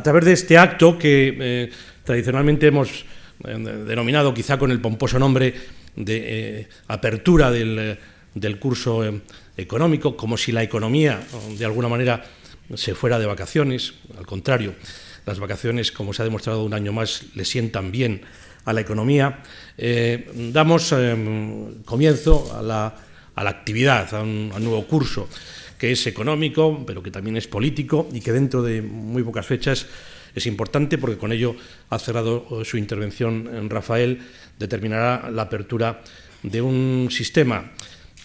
a través de este acto que eh, tradicionalmente hemos eh, denominado quizá con el pomposo nombre de eh, apertura del, curso económico, como si la economía de alguna manera se fuera de vacaciones, al contrario, las vacaciones, como se ha demostrado un año más, le sientan bien a la economía, damos comienzo a la, a la actividad, a un nuevo curso que es económico, pero que también es político y que dentro de muy pocas fechas es importante porque con ello ha cerrado eh, su intervención eh, Rafael, determinará la apertura de un sistema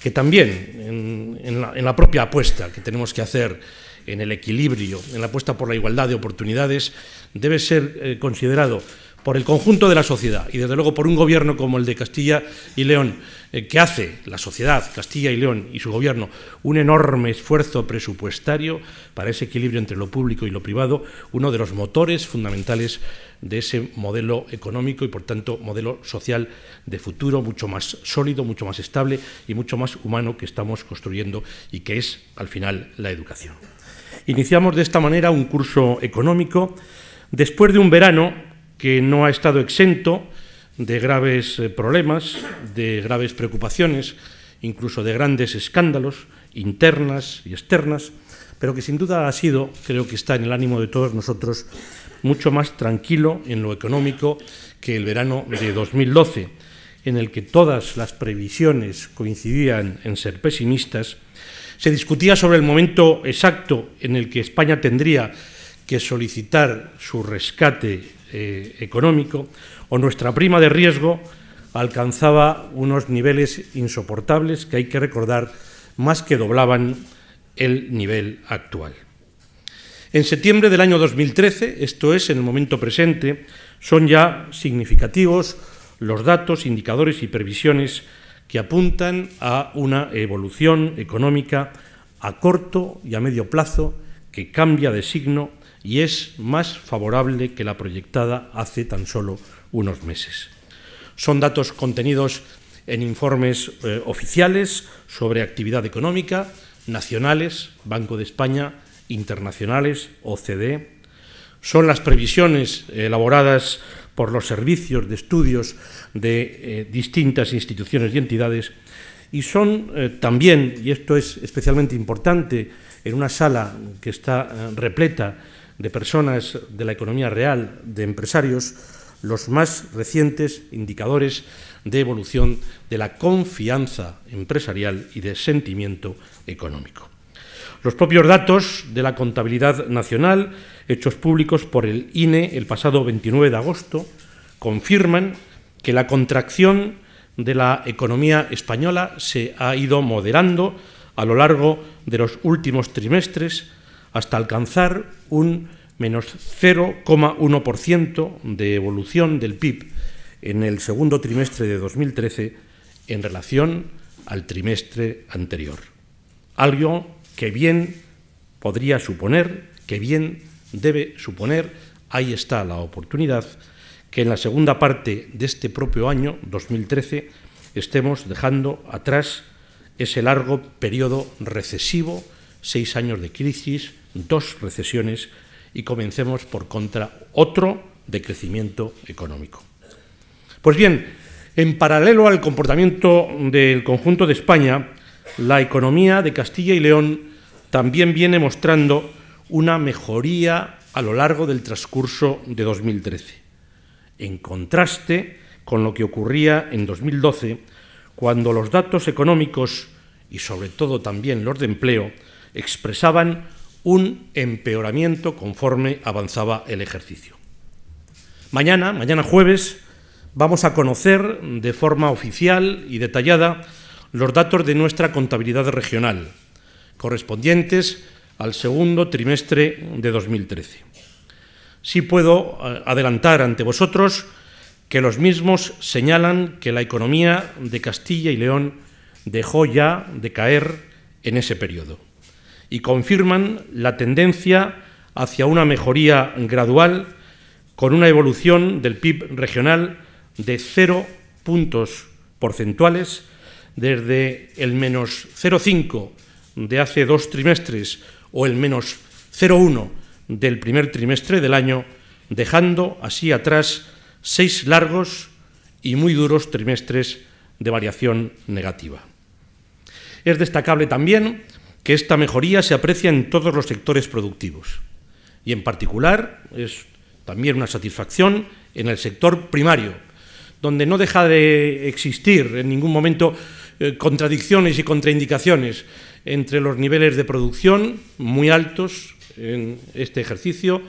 que también en, la, propia apuesta que tenemos que hacer en el equilibrio, en la apuesta por la igualdad de oportunidades, debe ser eh, considerado por el conjunto de la sociedad y desde luego por un gobierno como el de Castilla y León, eh, que hace la sociedad, Castilla y León y su gobierno, un enorme esfuerzo presupuestario para ese equilibrio entre lo público y lo privado, uno de los motores fundamentales de ese modelo económico y, por tanto, modelo social de futuro mucho más sólido, mucho más estable y mucho más humano que estamos construyendo y que es, al final, la educación. Iniciamos de esta manera un curso económico después de un verano que no ha estado exento de graves eh, problemas, de graves preocupaciones, incluso de grandes escándalos internas y externas, pero que sin duda ha sido, creo que está en el ánimo de todos nosotros, mucho más tranquilo en lo económico que el verano de 2012, en el que todas las previsiones coincidían en ser pesimistas, se discutía sobre el momento exacto en el que España tendría que solicitar su rescate eh, económico, nuestra prima de riesgo alcanzaba unos niveles insoportables que hay que recordar más que doblaban el nivel actual. En septiembre del año 2013, esto es, en el momento presente, son ya significativos los datos, indicadores y previsiones que apuntan a una evolución económica a corto y a medio plazo que cambia de signo y es más favorable que la proyectada hace tan solo unos meses. Son datos contenidos en informes eh, oficiales sobre actividad económica, nacionales, Banco de España, internacionales, OCDE. Son las previsiones elaboradas por los servicios de estudios de eh, distintas instituciones y entidades y son eh, también, y esto es especialmente importante, en una sala que está repleta de personas de la economía real, de empresarios, los más recientes indicadores de evolución de la confianza empresarial y de sentimiento económico. Los propios datos de la contabilidad nacional, hechos públicos por el INE el pasado 29 de agosto, confirman que la contracción de la economía española se ha ido moderando a lo largo de los últimos trimestres hasta alcanzar un menos 0,1% de evolución del PIB en el segundo trimestre de 2013 en relación al trimestre anterior. Algo que bien podría suponer, que bien debe suponer, ahí está la oportunidad, que en la segunda parte de este propio año, 2013, estemos dejando atrás ese largo periodo recesivo, seis años de crisis, dos recesiones y comencemos por contra otro de crecimiento económico. Pues bien, en paralelo al comportamiento del conjunto de España, la economía de Castilla y León también viene mostrando una mejoría a lo largo del transcurso de 2013, en contraste con lo que ocurría en 2012, cuando los datos económicos y sobre todo también los de empleo expresaban un empeoramiento conforme avanzaba el ejercicio. Mañana, mañana jueves, vamos a conocer de forma oficial y detallada los datos de nuestra contabilidad regional, correspondientes al segundo trimestre de 2013. Sí puedo eh, adelantar ante vosotros que los mismos señalan que la economía de Castilla y León dejó ya de caer en ese periodo y confirman la tendencia hacia una mejoría gradual con una evolución del PIB regional de 0 puntos porcentuales desde el menos 0,5 de hace dos trimestres o el menos 0,1 del primer trimestre del año, dejando así atrás seis largos y muy duros trimestres de variación negativa. Es destacable también que esta mejoría se aprecia en todos los sectores productivos y en particular es también una satisfacción en el sector primario, donde no deja de existir en ningún momento eh, contradicciones y contraindicaciones entre los niveles de producción muy altos en este ejercicio,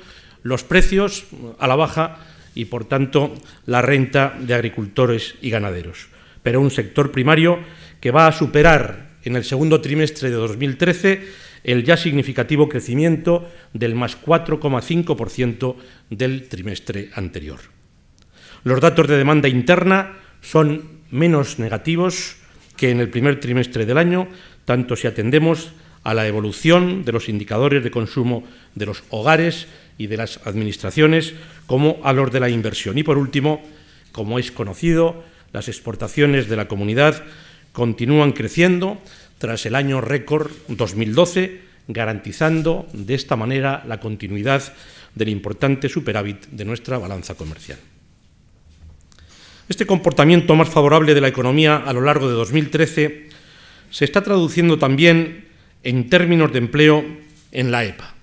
los precios a la baja y, por tanto, la renta de agricultores y ganaderos. Pero un sector primario que va a superar en el segundo trimestre de 2013 el ya significativo crecimiento del más 4,5% del trimestre anterior. Los datos de demanda interna son menos negativos que en el primer trimestre del año, tanto si atendemos a la evolución de los indicadores de consumo de los hogares y de las administraciones, como a los de la inversión. Y por último, como es conocido, las exportaciones de la comunidad continúan creciendo tras el año récord 2012, garantizando de esta manera la continuidad del importante superávit de nuestra balanza comercial. Este comportamiento más favorable de la economía a lo largo de 2013 se está traduciendo también en términos de empleo en la EPA.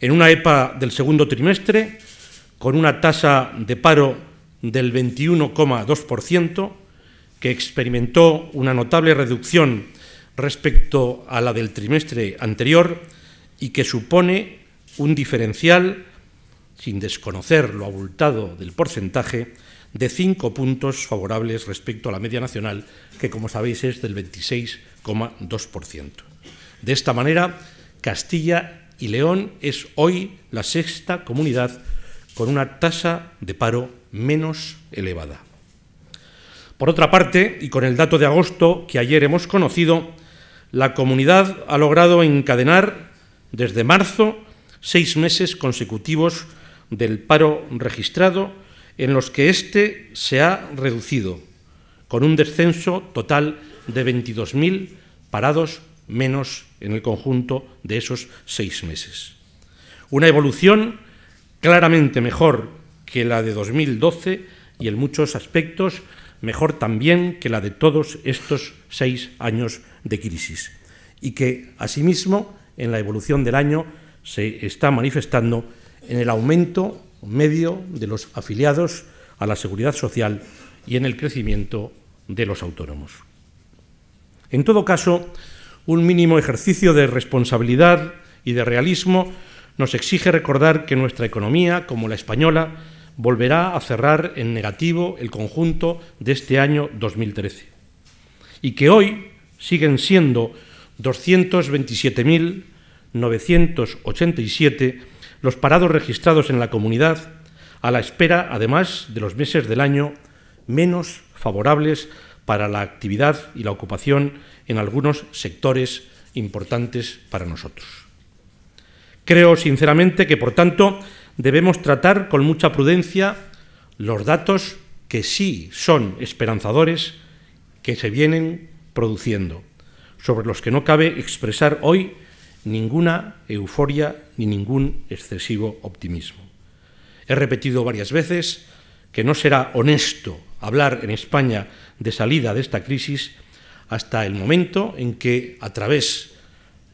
En una EPA del segundo trimestre, con una tasa de paro del 21,2%, que experimentó una notable reducción respecto a la del trimestre anterior y que supone un diferencial, sin desconocer lo abultado del porcentaje, de cinco puntos favorables respecto a la media nacional, que como sabéis es del 26,2%. De esta manera, Castilla y León es hoy la sexta comunidad con una tasa de paro menos elevada. Por otra parte, y con el dato de agosto que ayer hemos conocido, la comunidad ha logrado encadenar desde marzo seis meses consecutivos del paro registrado en los que este se ha reducido, con un descenso total de 22.000 parados menos en el conjunto de esos seis meses. Una evolución claramente mejor que la de 2012 y en muchos aspectos mejor también que la de todos estos seis años de crisis, y que, asimismo, en la evolución del año se está manifestando en el aumento medio de los afiliados a la seguridad social y en el crecimiento de los autónomos. En todo caso, un mínimo ejercicio de responsabilidad y de realismo nos exige recordar que nuestra economía, como la española, volverá a cerrar en negativo el conjunto de este año 2013 y que hoy siguen siendo 227.987 los parados registrados en la comunidad, a la espera, además, de los meses del año menos favorables para la actividad y la ocupación en algunos sectores importantes para nosotros. Creo sinceramente que, por tanto, debemos tratar con mucha prudencia los datos que sí son esperanzadores que se vienen produciendo, sobre los que no cabe expresar hoy ninguna euforia ni ningún excesivo optimismo. He repetido varias veces que no será honesto hablar en España de salida de esta crisis hasta el momento en que, a través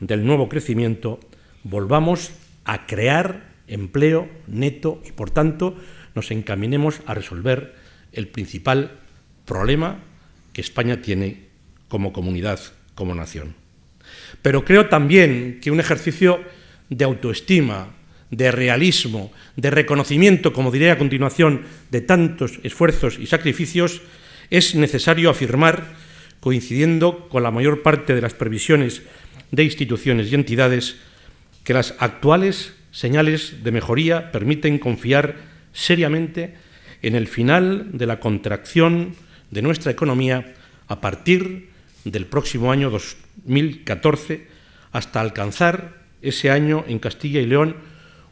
del nuevo crecimiento, volvamos a crear empleo neto y, por tanto, nos encaminemos a resolver el principal problema que España tiene como comunidad, como nación. Pero creo también que un ejercicio de autoestima, de realismo, de reconocimiento, como diré a continuación, de tantos esfuerzos y sacrificios, es necesario afirmar, coincidiendo con la mayor parte de las previsiones de instituciones y entidades, que las actuales señales de mejoría permiten confiar seriamente en el final de la contracción de nuestra economía a partir del próximo año 2014 hasta alcanzar ese año en Castilla y León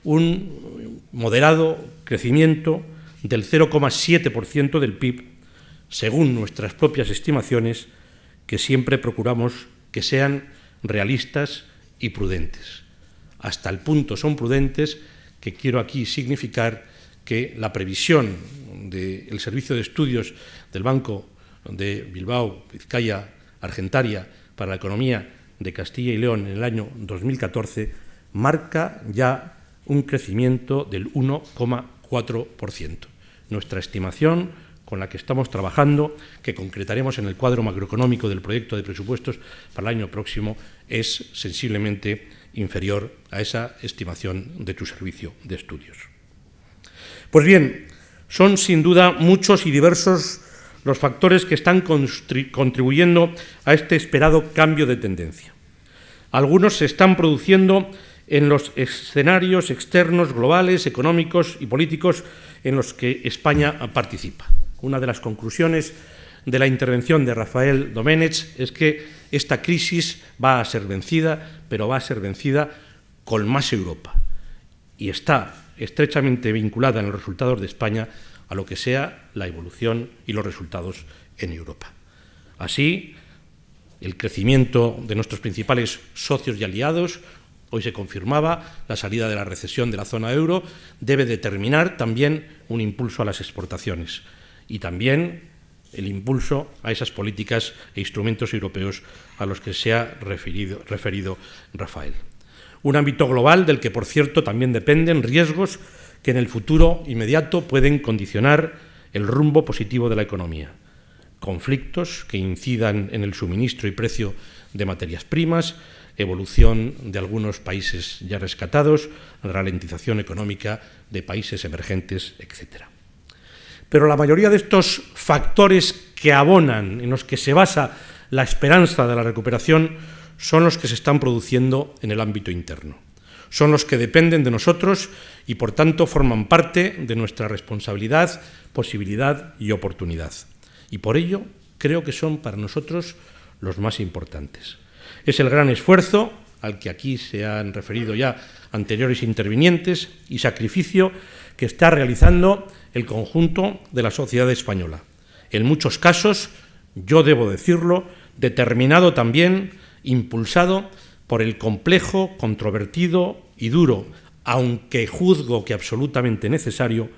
un moderado crecimiento del 0,7% del PIB, según nuestras propias estimaciones, que siempre procuramos que sean realistas y prudentes hasta el punto son prudentes que quiero aquí significar que la previsión del Servicio de Estudios del Banco de Bilbao, Vizcaya, Argentaria para la Economía de Castilla y León en el año 2014 marca ya un crecimiento del 1,4%. Nuestra estimación con la que estamos trabajando, que concretaremos en el cuadro macroeconómico del proyecto de presupuestos para el año próximo, es sensiblemente inferior a esa estimación de tu servicio de estudios. Pues bien, son sin duda muchos y diversos los factores que están contribuyendo a este esperado cambio de tendencia. Algunos se están produciendo en los escenarios externos, globales, económicos y políticos en los que España participa. Una de las conclusiones de la intervención de Rafael Doménez es que esta crisis va a ser vencida, pero va a ser vencida con más Europa. Y está estrechamente vinculada en los resultados de España a lo que sea la evolución y los resultados en Europa. Así, el crecimiento de nuestros principales socios y aliados, hoy se confirmaba, la salida de la recesión de la zona euro, debe determinar también un impulso a las exportaciones y también el impulso a esas políticas e instrumentos europeos a los que se ha referido, Rafael. Un ámbito global del que, por cierto, también dependen riesgos que en el futuro inmediato pueden condicionar el rumbo positivo de la economía. Conflictos que incidan en el suministro y precio de materias primas, evolución de algunos países ya rescatados, ralentización económica de países emergentes, etcétera. Pero la mayoría de estos factores que abonan, en los que se basa la esperanza de la recuperación, son los que se están produciendo en el ámbito interno. Son los que dependen de nosotros y, por tanto, forman parte de nuestra responsabilidad, posibilidad y oportunidad. Y por ello creo que son para nosotros los más importantes. Es el gran esfuerzo al que aquí se han referido ya anteriores intervinientes y sacrificio que está realizando el conjunto de la sociedad española. En muchos casos, yo debo decirlo, determinado también, impulsado por el complejo, controvertido y duro, aunque juzgo que absolutamente necesario,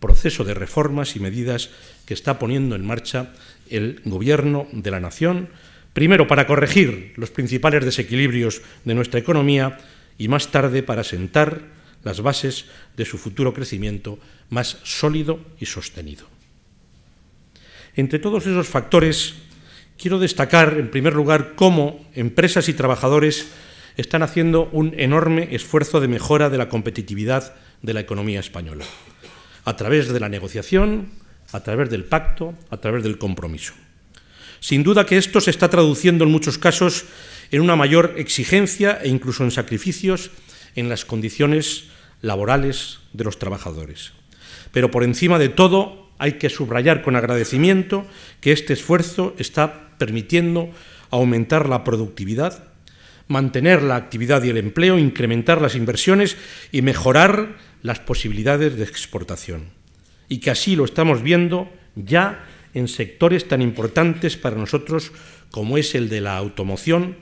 proceso de reformas y medidas que está poniendo en marcha el Gobierno de la Nación, primero para corregir los principales desequilibrios de nuestra economía y más tarde para sentar las bases de su futuro crecimiento más sólido y sostenido. Entre todos esos factores, quiero destacar, en primer lugar, cómo empresas y trabajadores están haciendo un enorme esfuerzo de mejora de la competitividad de la economía española, a través de la negociación, a través del pacto, a través del compromiso. Sin duda que esto se está traduciendo en muchos casos en una mayor exigencia e incluso en sacrificios en las condiciones laborales de los trabajadores. Pero por encima de todo hay que subrayar con agradecimiento que este esfuerzo está permitiendo aumentar la productividad, mantener la actividad y el empleo, incrementar las inversiones y mejorar las posibilidades de exportación. Y que así lo estamos viendo ya en sectores tan importantes para nosotros como es el de la automoción,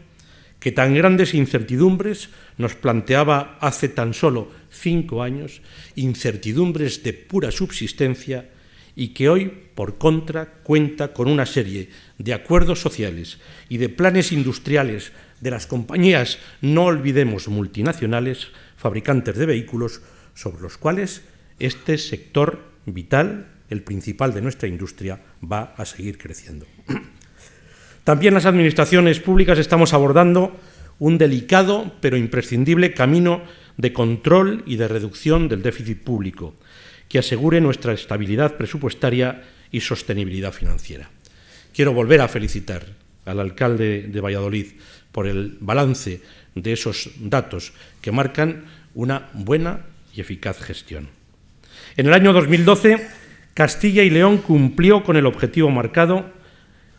que tan grandes incertidumbres nos planteaba hace tan solo cinco años, incertidumbres de pura subsistencia y que hoy, por contra, cuenta con una serie de acuerdos sociales y de planes industriales de las compañías, no olvidemos, multinacionales, fabricantes de vehículos, sobre los cuales este sector vital, el principal de nuestra industria, va a seguir creciendo. También las administraciones públicas estamos abordando un delicado pero imprescindible camino de control y de reducción del déficit público, que asegure nuestra estabilidad presupuestaria y sostenibilidad financiera. Quiero volver a felicitar al alcalde de Valladolid por el balance de esos datos que marcan una buena y eficaz gestión. En el año 2012, Castilla y León cumplió con el objetivo marcado,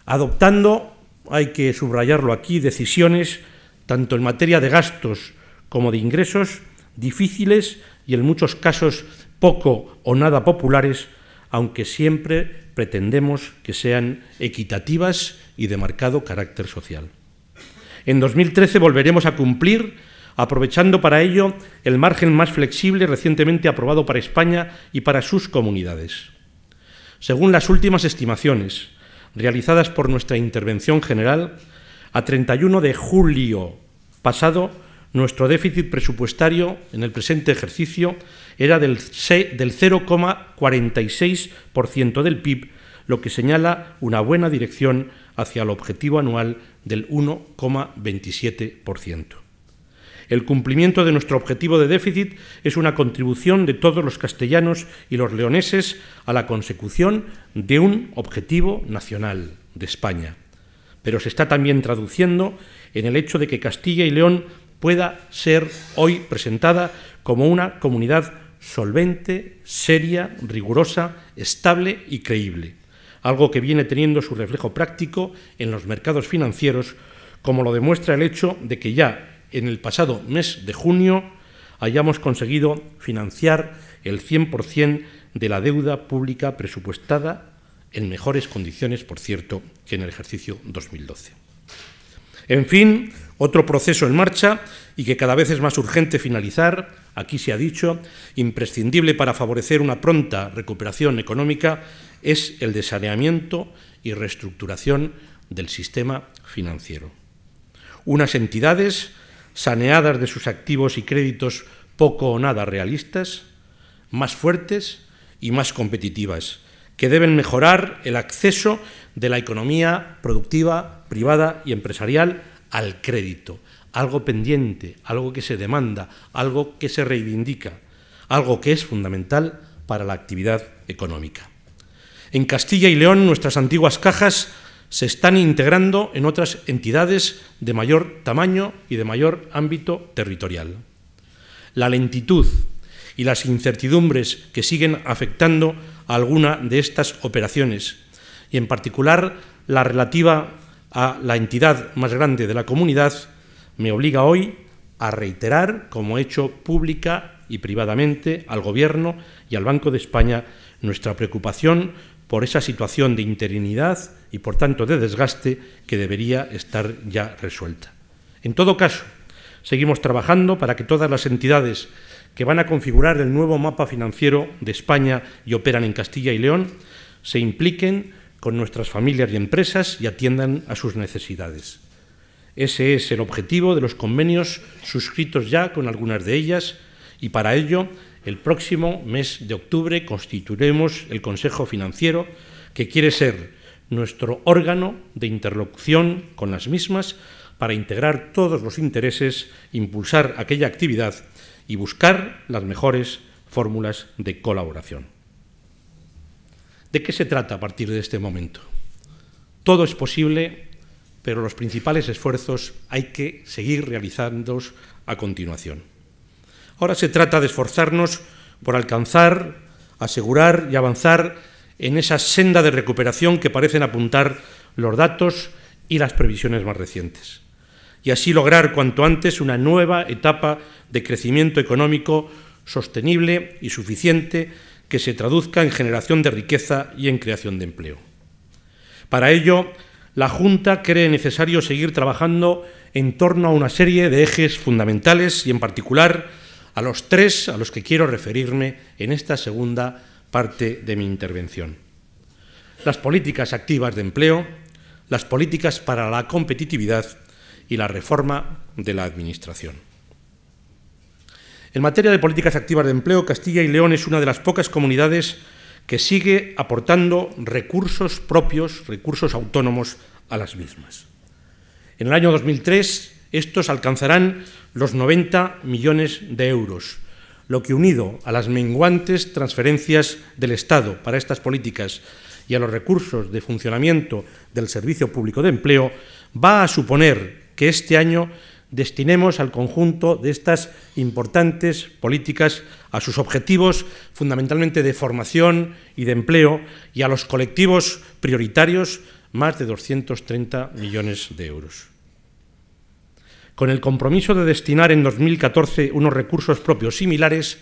adoptando, hay que subrayarlo aquí, decisiones tanto en materia de gastos como de ingresos difíciles y en muchos casos poco o nada populares, aunque siempre pretendemos que sean equitativas y de marcado carácter social. En 2013 volveremos a cumplir, aprovechando para ello el margen más flexible recientemente aprobado para España y para sus comunidades. Según las últimas estimaciones realizadas por nuestra intervención general, a 31 de julio pasado nuestro déficit presupuestario en el presente ejercicio era del 0,46% del PIB, lo que señala una buena dirección hacia el objetivo anual del 1,27%. El cumplimiento de nuestro objetivo de déficit es una contribución de todos los castellanos y los leoneses a la consecución de un objetivo nacional de España. Pero se está también traduciendo en el hecho de que Castilla y León pueda ser hoy presentada como una comunidad solvente, seria, rigurosa, estable y creíble, algo que viene teniendo su reflejo práctico en los mercados financieros, como lo demuestra el hecho de que ya en el pasado mes de junio hayamos conseguido financiar el 100% de la deuda pública presupuestada, en mejores condiciones, por cierto, que en el ejercicio 2012. En fin, otro proceso en marcha y que cada vez es más urgente finalizar, aquí se ha dicho, imprescindible para favorecer una pronta recuperación económica, es el de saneamiento y reestructuración del sistema financiero. Unas entidades saneadas de sus activos y créditos poco o nada realistas, más fuertes y más competitivas, que deben mejorar el acceso de la economía productiva, privada y empresarial al crédito, algo pendiente, algo que se demanda, algo que se reivindica, algo que es fundamental para la actividad económica. En Castilla y León nuestras antiguas cajas se están integrando en otras entidades de mayor tamaño y de mayor ámbito territorial. La lentitud y las incertidumbres que siguen afectando a alguna de estas operaciones, y en particular la relativa a la entidad más grande de la comunidad, me obliga hoy a reiterar, como he hecho pública y privadamente, al Gobierno y al Banco de España nuestra preocupación por esa situación de interinidad y, por tanto, de desgaste que debería estar ya resuelta. En todo caso, seguimos trabajando para que todas las entidades que van a configurar el nuevo mapa financiero de España y operan en Castilla y León se impliquen con nuestras familias y empresas y atiendan a sus necesidades. Ese es el objetivo de los convenios suscritos ya con algunas de ellas y para ello el próximo mes de octubre constituiremos el Consejo Financiero que quiere ser nuestro órgano de interlocución con las mismas para integrar todos los intereses, impulsar aquella actividad y buscar las mejores fórmulas de colaboración. ¿De qué se trata a partir de este momento? Todo es posible, pero los principales esfuerzos hay que seguir realizándolos a continuación. Ahora se trata de esforzarnos por alcanzar, asegurar y avanzar en esa senda de recuperación que parecen apuntar los datos y las previsiones más recientes, y así lograr cuanto antes una nueva etapa de crecimiento económico sostenible y suficiente que se traduzca en generación de riqueza y en creación de empleo. Para ello, la Junta cree necesario seguir trabajando en torno a una serie de ejes fundamentales y en particular a los tres a los que quiero referirme en esta segunda parte de mi intervención. Las políticas activas de empleo, las políticas para la competitividad y la reforma de la Administración. En materia de políticas activas de empleo, Castilla y León es una de las pocas comunidades que sigue aportando recursos propios, recursos autónomos a las mismas. En el año 2003 estos alcanzarán los 90 millones de euros, lo que unido a las menguantes transferencias del Estado para estas políticas y a los recursos de funcionamiento del Servicio Público de Empleo, va a suponer que este año destinemos al conjunto de estas importantes políticas a sus objetivos fundamentalmente de formación y de empleo y a los colectivos prioritarios más de 230 millones de euros. Con el compromiso de destinar en 2014 unos recursos propios similares,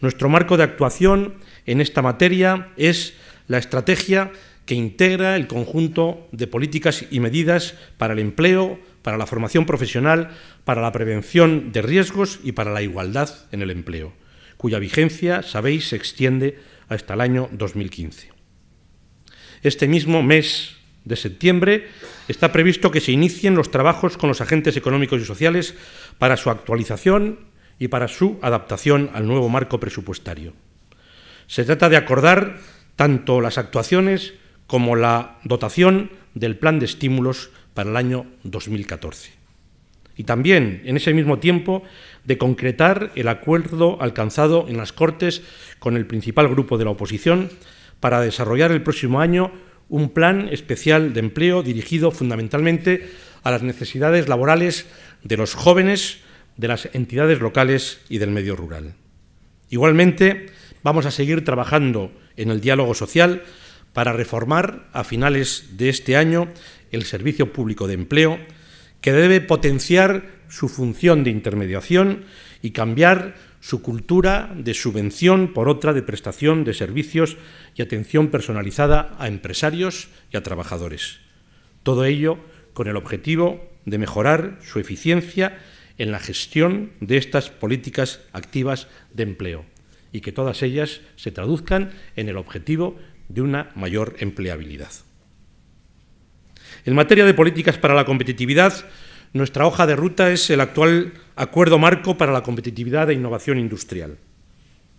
nuestro marco de actuación en esta materia es la estrategia que integra el conjunto de políticas y medidas para el empleo, para la formación profesional, para la prevención de riesgos y para la igualdad en el empleo, cuya vigencia, sabéis, se extiende hasta el año 2015. Este mismo mes de septiembre está previsto que se inicien los trabajos con los agentes económicos y sociales para su actualización y para su adaptación al nuevo marco presupuestario. Se trata de acordar tanto las actuaciones como la dotación del plan de estímulos para el año 2014. Y también, en ese mismo tiempo, de concretar el acuerdo alcanzado en las Cortes con el principal grupo de la oposición para desarrollar el próximo año un plan especial de empleo dirigido fundamentalmente a las necesidades laborales de los jóvenes, de las entidades locales y del medio rural. Igualmente, vamos a seguir trabajando en el diálogo social para reformar a finales de este año el Servicio Público de Empleo, que debe potenciar su función de intermediación y cambiar su cultura de subvención por otra de prestación de servicios y atención personalizada a empresarios y a trabajadores. Todo ello con el objetivo de mejorar su eficiencia en la gestión de estas políticas activas de empleo y que todas ellas se traduzcan en el objetivo de una mayor empleabilidad. En materia de políticas para la competitividad, nuestra hoja de ruta es el actual Acuerdo Marco para la Competitividad e Innovación Industrial.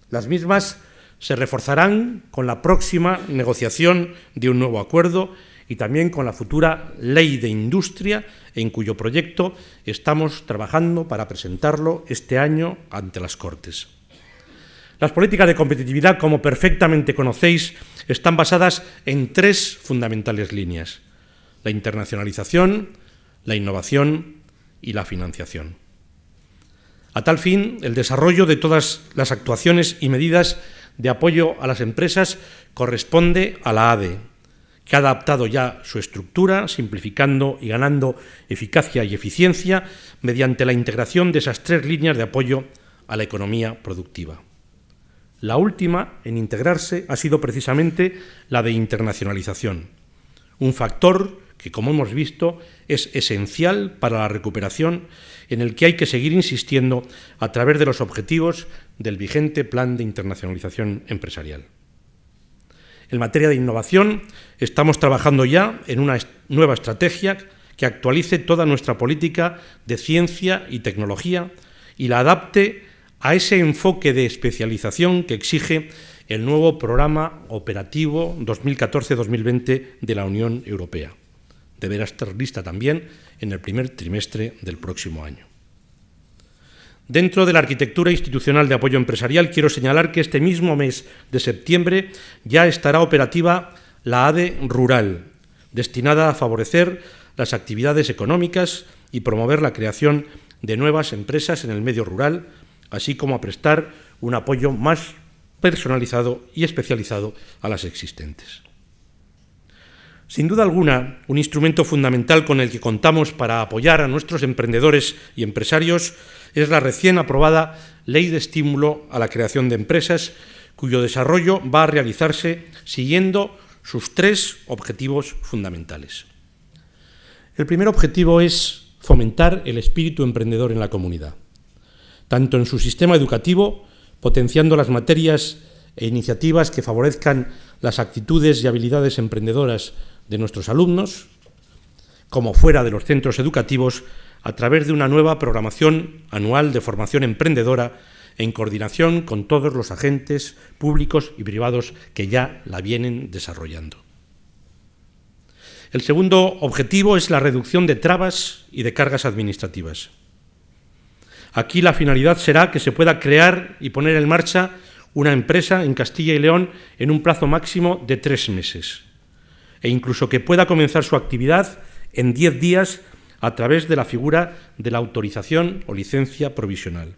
Las mismas se reforzarán con la próxima negociación de un nuevo acuerdo y también con la futura Ley de Industria, en cuyo proyecto estamos trabajando para presentarlo este año ante las Cortes. Las políticas de competitividad, como perfectamente conocéis, están basadas en tres fundamentales líneas la internacionalización, la innovación y la financiación. A tal fin, el desarrollo de todas las actuaciones y medidas de apoyo a las empresas corresponde a la ADE, que ha adaptado ya su estructura, simplificando y ganando eficacia y eficiencia mediante la integración de esas tres líneas de apoyo a la economía productiva. La última en integrarse ha sido precisamente la de internacionalización, un factor que como hemos visto es esencial para la recuperación en el que hay que seguir insistiendo a través de los objetivos del vigente Plan de Internacionalización Empresarial. En materia de innovación, estamos trabajando ya en una nueva estrategia que actualice toda nuestra política de ciencia y tecnología y la adapte a ese enfoque de especialización que exige el nuevo programa operativo 2014-2020 de la Unión Europea deberá estar lista también en el primer trimestre del próximo año. Dentro de la arquitectura institucional de apoyo empresarial, quiero señalar que este mismo mes de septiembre ya estará operativa la ADE Rural, destinada a favorecer las actividades económicas y promover la creación de nuevas empresas en el medio rural, así como a prestar un apoyo más personalizado y especializado a las existentes. Sin duda alguna, un instrumento fundamental con el que contamos para apoyar a nuestros emprendedores y empresarios es la recién aprobada Ley de Estímulo a la Creación de Empresas, cuyo desarrollo va a realizarse siguiendo sus tres objetivos fundamentales. El primer objetivo es fomentar el espíritu emprendedor en la comunidad, tanto en su sistema educativo, potenciando las materias e iniciativas que favorezcan las actitudes y habilidades emprendedoras de nuestros alumnos, como fuera de los centros educativos, a través de una nueva programación anual de formación emprendedora en coordinación con todos los agentes públicos y privados que ya la vienen desarrollando. El segundo objetivo es la reducción de trabas y de cargas administrativas. Aquí la finalidad será que se pueda crear y poner en marcha una empresa en Castilla y León en un plazo máximo de tres meses e incluso que pueda comenzar su actividad en 10 días a través de la figura de la autorización o licencia provisional.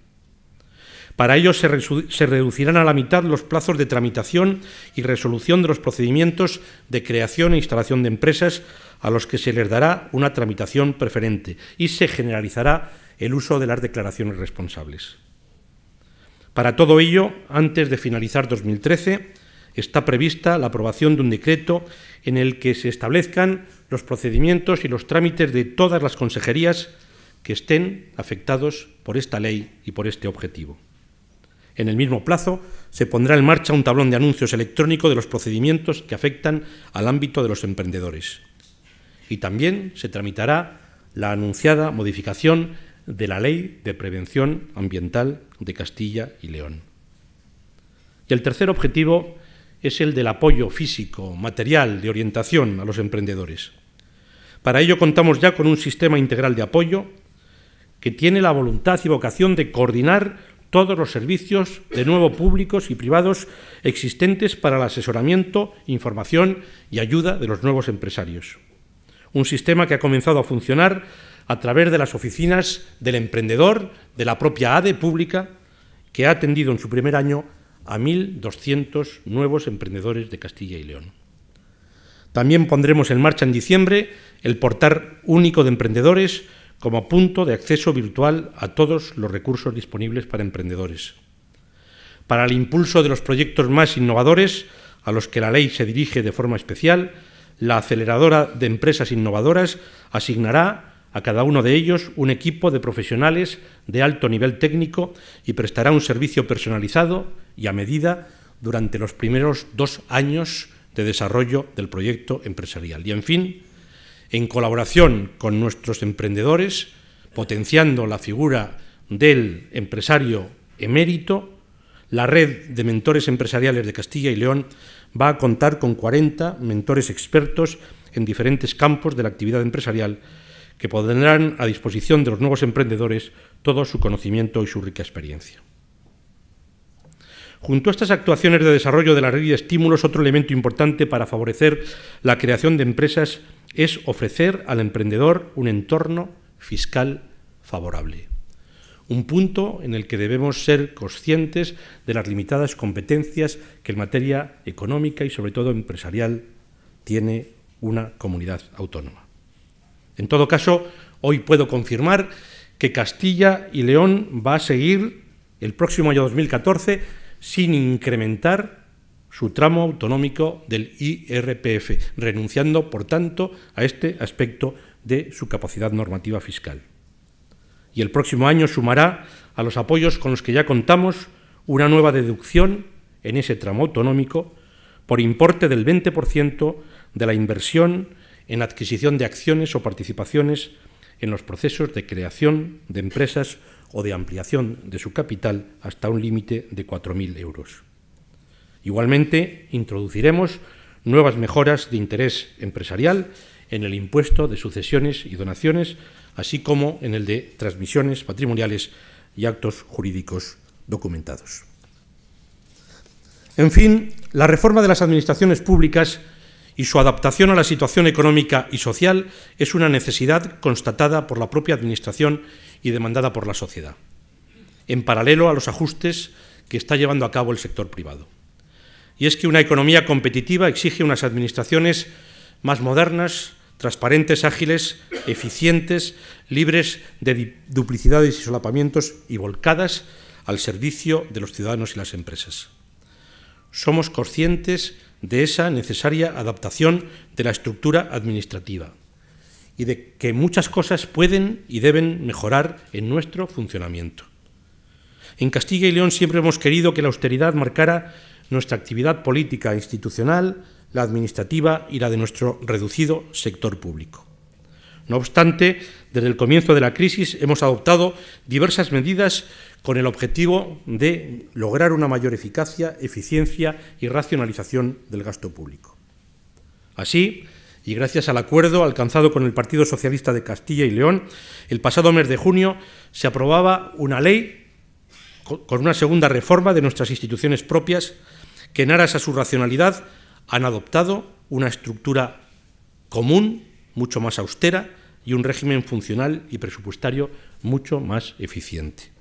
Para ello se, se, reducirán a la mitad los plazos de tramitación y resolución de los procedimientos de creación e instalación de empresas a los que se les dará una tramitación preferente y se generalizará el uso de las declaraciones responsables. Para todo ello, antes de finalizar 2013, está prevista la aprobación de un decreto en el que se establezcan los procedimientos y los trámites de todas las consejerías que estén afectados por esta ley y por este objetivo. En el mismo plazo, se pondrá en marcha un tablón de anuncios electrónico de los procedimientos que afectan al ámbito de los emprendedores. Y también se tramitará la anunciada modificación de la Ley de Prevención Ambiental de Castilla y León. Y el tercer objetivo es el del apoyo físico, material, de orientación a los emprendedores. Para ello contamos ya con un sistema integral de apoyo que tiene la voluntad y vocación de coordinar todos los servicios de nuevo públicos y privados existentes para el asesoramiento, información y ayuda de los nuevos empresarios. Un sistema que ha comenzado a funcionar a través de las oficinas del emprendedor, de la propia ADE pública, que ha atendido en su primer año a 1.200 nuevos emprendedores de Castilla y León. También pondremos en marcha en diciembre el portal único de emprendedores como punto de acceso virtual a todos los recursos disponibles para emprendedores. Para el impulso de los proyectos más innovadores, a los que la ley se dirige de forma especial, la aceleradora de empresas innovadoras asignará a cada uno de ellos un equipo de profesionales de alto nivel técnico y prestará un servicio personalizado y a medida durante los primeros dos años de desarrollo del proyecto empresarial. Y en fin, en colaboración con nuestros emprendedores, potenciando la figura del empresario emérito, la red de mentores empresariales de Castilla y León va a contar con 40 mentores expertos en diferentes campos de la actividad empresarial que pondrán a disposición de los nuevos emprendedores todo su conocimiento y su rica experiencia. Junto a estas actuaciones de desarrollo de la red de estímulos, otro elemento importante para favorecer la creación de empresas es ofrecer al emprendedor un entorno fiscal favorable. Un punto en el que debemos ser conscientes de las limitadas competencias que en materia económica y sobre todo empresarial tiene una comunidad autónoma. En todo caso, hoy puedo confirmar que Castilla y León va a seguir el próximo año 2014 sin incrementar su tramo autonómico del IRPF, renunciando, por tanto, a este aspecto de su capacidad normativa fiscal. Y el próximo año sumará a los apoyos con los que ya contamos una nueva deducción en ese tramo autonómico por importe del 20% de la inversión en adquisición de acciones o participaciones en los procesos de creación de empresas o de ampliación de su capital hasta un límite de 4.000 euros. Igualmente, introduciremos nuevas mejoras de interés empresarial en el impuesto de sucesiones y donaciones, así como en el de transmisiones patrimoniales y actos jurídicos documentados. En fin, la reforma de las administraciones públicas y su adaptación a la situación económica y social es una necesidad constatada por la propia Administración y demandada por la sociedad, en paralelo a los ajustes que está llevando a cabo el sector privado. Y es que una economía competitiva exige unas administraciones más modernas, transparentes, ágiles, eficientes, libres de duplicidades y solapamientos y volcadas al servicio de los ciudadanos y las empresas. Somos conscientes de esa necesaria adaptación de la estructura administrativa y de que muchas cosas pueden y deben mejorar en nuestro funcionamiento. En Castilla y León siempre hemos querido que la austeridad marcara nuestra actividad política, e institucional, la administrativa y la de nuestro reducido sector público. No obstante, desde el comienzo de la crisis hemos adoptado diversas medidas con el objetivo de lograr una mayor eficacia, eficiencia y racionalización del gasto público. Así, y gracias al acuerdo alcanzado con el Partido Socialista de Castilla y León, el pasado mes de junio se aprobaba una ley con una segunda reforma de nuestras instituciones propias que en aras a su racionalidad han adoptado una estructura común, mucho más austera, y un régimen funcional y presupuestario mucho más eficiente.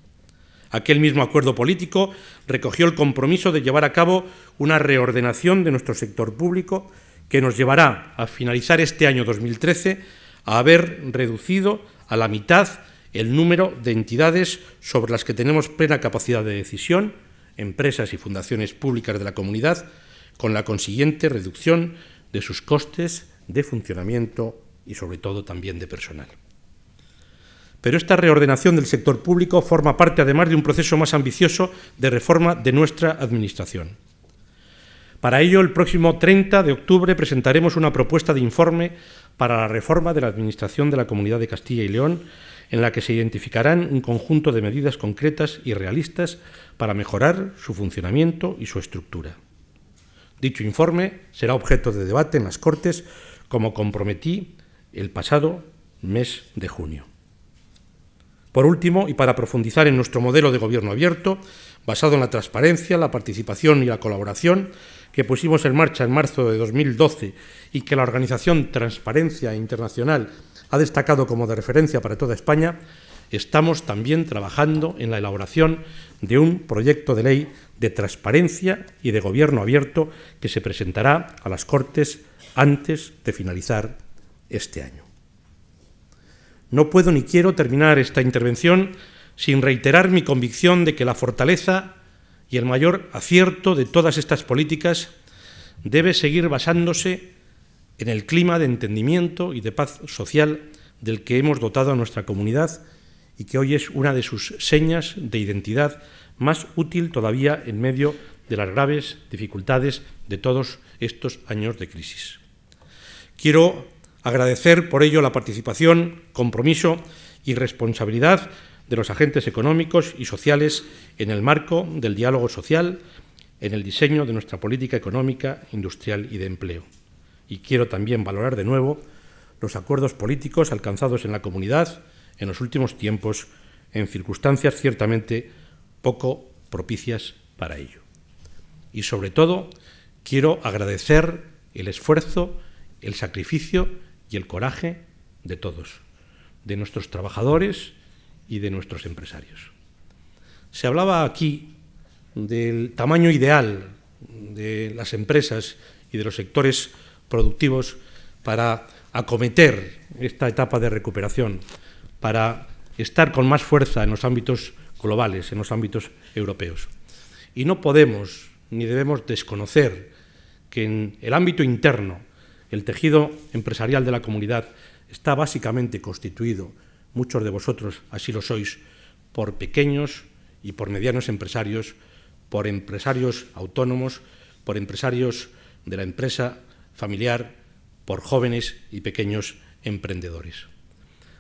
Aquel mismo acuerdo político recogió el compromiso de llevar a cabo una reordenación de nuestro sector público que nos llevará a finalizar este año 2013 a haber reducido a la mitad el número de entidades sobre las que tenemos plena capacidad de decisión, empresas y fundaciones públicas de la comunidad, con la consiguiente reducción de sus costes de funcionamiento y sobre todo también de personal. Pero esta reordenación del sector público forma parte además de un proceso más ambicioso de reforma de nuestra Administración. Para ello, el próximo 30 de octubre presentaremos una propuesta de informe para la reforma de la Administración de la Comunidad de Castilla y León, en la que se identificarán un conjunto de medidas concretas y realistas para mejorar su funcionamiento y su estructura. Dicho informe será objeto de debate en las Cortes, como comprometí el pasado mes de junio. Por último, y para profundizar en nuestro modelo de gobierno abierto, basado en la transparencia, la participación y la colaboración, que pusimos en marcha en marzo de 2012 y que la organización Transparencia Internacional ha destacado como de referencia para toda España, estamos también trabajando en la elaboración de un proyecto de ley de transparencia y de gobierno abierto que se presentará a las Cortes antes de finalizar este año. No puedo ni quiero terminar esta intervención sin reiterar mi convicción de que la fortaleza y el mayor acierto de todas estas políticas debe seguir basándose en el clima de entendimiento y de paz social del que hemos dotado a nuestra comunidad y que hoy es una de sus señas de identidad más útil todavía en medio de las graves dificultades de todos estos años de crisis. Quiero Agradecer por ello la participación, compromiso y responsabilidad de los agentes económicos y sociales en el marco del diálogo social, en el diseño de nuestra política económica, industrial y de empleo. Y quiero también valorar de nuevo los acuerdos políticos alcanzados en la comunidad en los últimos tiempos, en circunstancias ciertamente poco propicias para ello. Y sobre todo, quiero agradecer el esfuerzo, el sacrificio y el coraje de todos, de nuestros trabajadores y de nuestros empresarios. Se hablaba aquí del tamaño ideal de las empresas y de los sectores productivos para acometer esta etapa de recuperación, para estar con más fuerza en los ámbitos globales, en los ámbitos europeos. Y no podemos ni debemos desconocer que en el ámbito interno el tejido empresarial de la comunidad está básicamente constituido, muchos de vosotros así lo sois, por pequeños y por medianos empresarios, por empresarios autónomos, por empresarios de la empresa familiar, por jóvenes y pequeños emprendedores.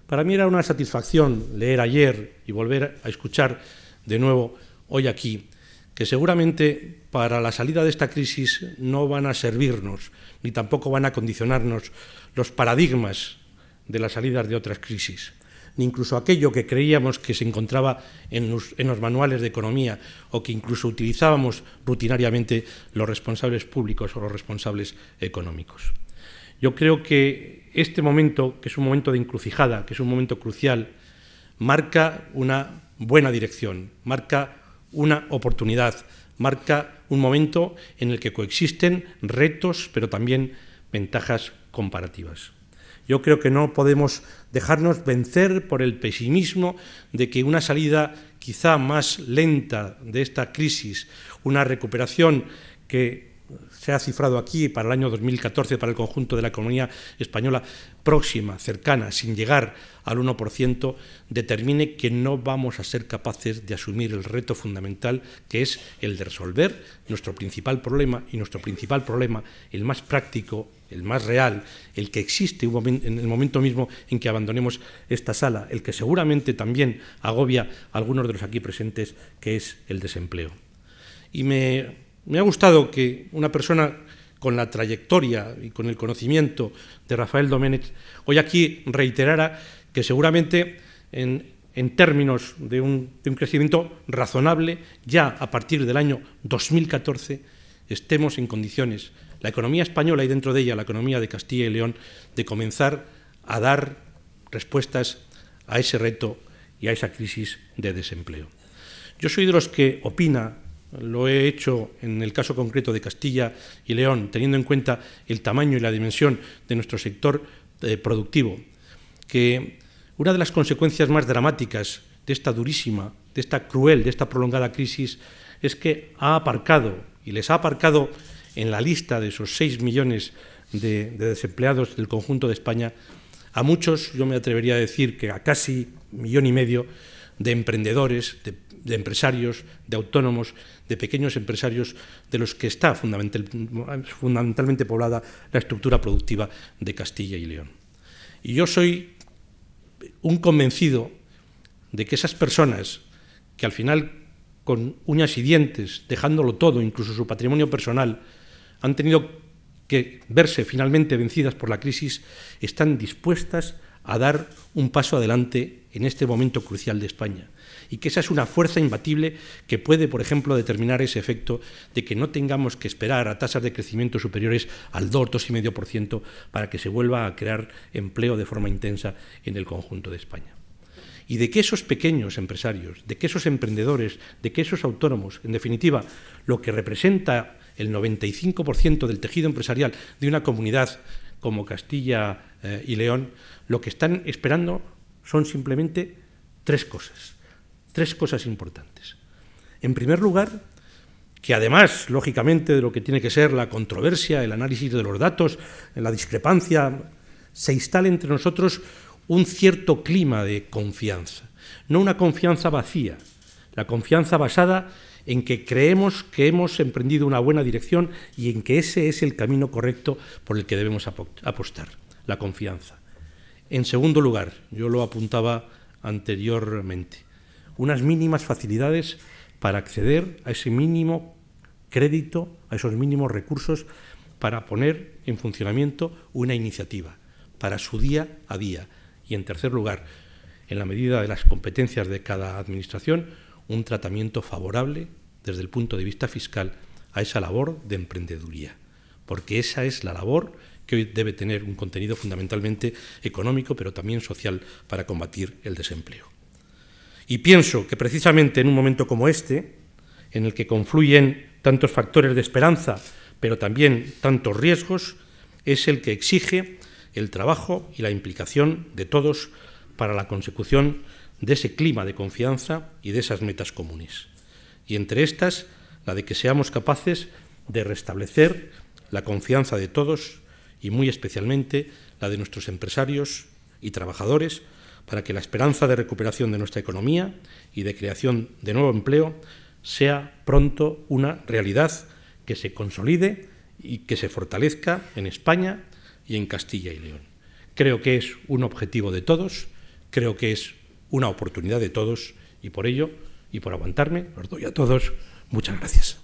Para mí era una satisfacción leer ayer y volver a escuchar de nuevo hoy aquí que seguramente para la salida de esta crisis no van a servirnos, ni tampoco van a condicionarnos los paradigmas de las salidas de otras crisis, ni incluso aquello que creíamos que se encontraba en los, manuales de economía o que incluso utilizábamos rutinariamente los responsables públicos o los responsables económicos. Yo creo que este momento, que es un momento de encrucijada, que es un momento crucial, marca una buena dirección, marca una oportunidad, marca un momento en el que coexisten retos, pero también ventajas comparativas. Yo creo que no podemos dejarnos vencer por el pesimismo de que una salida quizá más lenta de esta crisis, una recuperación que se ha cifrado aquí para el año 2014 para el conjunto de la economía española próxima, cercana, sin llegar al 1%, determine que no vamos a ser capaces de asumir el reto fundamental que es el de resolver nuestro principal problema y nuestro principal problema, el más práctico, el más real, el que existe en el momento mismo en que abandonemos esta sala, el que seguramente también agobia a algunos de los aquí presentes, que es el desempleo. Y me me ha gustado que una persona con la trayectoria y con el conocimiento de Rafael Doménez hoy aquí reiterara que seguramente en, términos de un, de un crecimiento razonable, ya a partir del año 2014 estemos en condiciones, la economía española y dentro de ella la economía de Castilla y León, de comenzar a dar respuestas a ese reto y a esa crisis de desempleo. Yo soy de los que opina lo he hecho en el caso concreto de Castilla y León, teniendo en cuenta el tamaño y la dimensión de nuestro sector eh, productivo, que una de las consecuencias más dramáticas de esta durísima, de esta cruel, de esta prolongada crisis es que ha aparcado y les ha aparcado en la lista de esos 6 millones de, desempleados del conjunto de España a muchos, yo me atrevería a decir que a casi millón y medio de emprendedores, de empresarios, de autónomos, de pequeños empresarios de los que está fundamentalmente poblada la estructura productiva de Castilla y León. Y yo soy un convencido de que esas personas que al final con uñas y dientes, dejándolo todo, incluso su patrimonio personal, han tenido que verse finalmente vencidas por la crisis, están dispuestas a dar un paso adelante en este momento crucial de España y que esa es una fuerza imbatible que puede, por ejemplo, determinar ese efecto de que no tengamos que esperar a tasas de crecimiento superiores al 2, 2,5% para que se vuelva a crear empleo de forma intensa en el conjunto de España y de que esos pequeños empresarios, de que esos emprendedores, de que esos autónomos, en definitiva, lo que representa el 95% del tejido empresarial de una comunidad como Castilla eh, y León, lo que están esperando son simplemente tres cosas tres cosas importantes. En primer lugar, que además, lógicamente, de lo que tiene que ser la controversia, el análisis de los datos, la discrepancia, se instale entre nosotros un cierto clima de confianza. No una confianza vacía, la confianza basada en que creemos que hemos emprendido una buena dirección y en que ese es el camino correcto por el que debemos apostar, la confianza. En segundo lugar, yo lo apuntaba anteriormente, unas mínimas facilidades para acceder a ese mínimo crédito, a esos mínimos recursos para poner en funcionamiento una iniciativa, para su día a día. Y en tercer lugar, en la medida de las competencias de cada administración, un tratamiento favorable desde el punto de vista fiscal a esa labor de emprendeduría, porque esa es la labor que hoy debe tener un contenido fundamentalmente económico, pero también social para combatir el desempleo. Y pienso que precisamente en un momento como este, en el que confluyen tantos factores de esperanza, pero también tantos riesgos, es el que exige el trabajo y la implicación de todos para la consecución de ese clima de confianza y de esas metas comunes. Y entre estas, la de que seamos capaces de restablecer la confianza de todos y muy especialmente la de nuestros empresarios y trabajadores para que la esperanza de recuperación de nuestra economía y de creación de nuevo empleo sea pronto una realidad que se consolide y que se fortalezca en España y en Castilla y León. Creo que es un objetivo de todos, creo que es una oportunidad de todos y por ello y por aguantarme, los doy a todos muchas gracias.